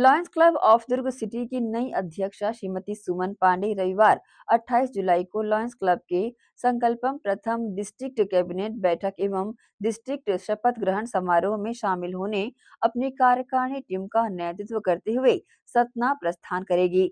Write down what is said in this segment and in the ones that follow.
lions Club of Durg city की नई अध्यक्षा श्रीमती सुमन पांडे रविवार 28 जुलाई को लॉयंस क्लब के संकल्पम प्रथम डिस्ट्रिक्ट कैबिनेट बैठक एवं डिस्ट्रिक्ट शपथ ग्रहण समारोह में शामिल होने अपनी कार्यकारिणी टीम का नेतृत्व करते हुए सतना प्रस्थान करेगी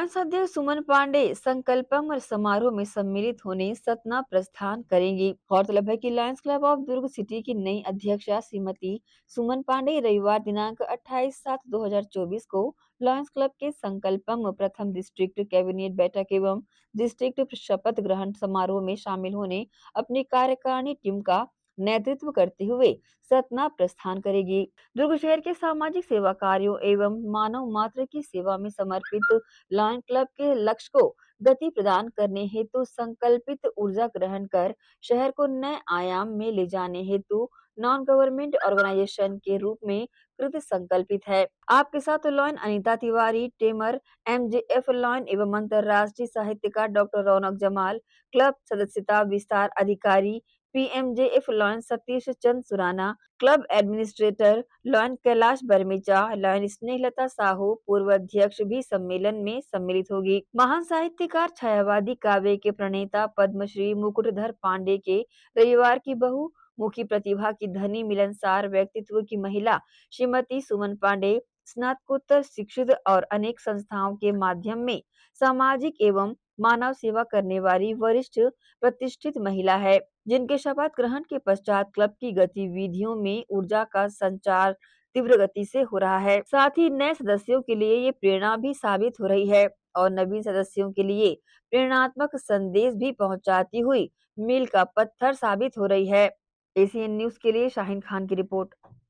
विधानसभा सुमन पांडे संकल्पम और समारोह में सम्मिलित होने सतना प्रस्थान करेंगे गौरतलब है कि Lions Club of Durg city की नई अध्यक्षा श्रीमती सुमन पांडे रविवार दिनांक 28 सात 2024 को लायंस क्लब के संकल्पम प्रथम डिस्ट्रिक्ट कैबिनेट बैठक एवं डिस्ट्रिक्ट शपथ ग्रहण समारोह में शामिल होने अपनी कार्यकारिणी टीम का नेतृत्व करते हुए सतना प्रस्थान करेगी दुर्ग शहर के सामाजिक सेवा कार्यों एवं मानव मात्र की सेवा में समर्पित लॉन क्लब के लक्ष्य को गति प्रदान करने हेतु तो संकल्पित ऊर्जा ग्रहण कर शहर को नए आयाम में ले जाने हेतु तो नॉन गवर्नमेंट ऑर्गेनाइजेशन के रूप में कृत संकल्पित है आपके साथ लॉयन अनिता तिवारी टेमर एम जे एफ लॉयन एवं अंतर्राष्ट्रीय साहित्यकार डॉक्टर रौनक जमाल क्लब सदस्यता विस्तार अधिकारी PMJF Lion Satish Chand Surana club administrator Lion Kailash Barmicha Lion Snehlata Sahu पूर्व अध्यक्ष भी सम्मेलन में सम्मिलित होगी महान साहित्यकार छायावादी काव्य के प्रणेता पद्मश्री मुकुटधर पांडे के रविवार की बहु मुखी प्रतिभा की धनी मिलनसार व्यक्तित्व की महिला श्रीमती सुमन पांडे स्नातकोत्तर शिक्षित और अनेक संस्थाओं के माध्यम में सामाजिक एवं मानव सेवा करने वाली वरिष्ठ प्रतिष्ठित महिला है जिनके शपथ ग्रहण के पश्चात क्लब की गतिविधियों में ऊर्जा का संचार तीव्र गति से हो रहा है साथ ही नए सदस्यों के लिए ये प्रेरणा भी साबित हो रही है और नवीन सदस्यों के लिए प्रेरणात्मक संदेश भी पहुंचाती हुई मील का पत्थर साबित हो रही है एसीएन न्यूज के लिए शाहिन खान की रिपोर्ट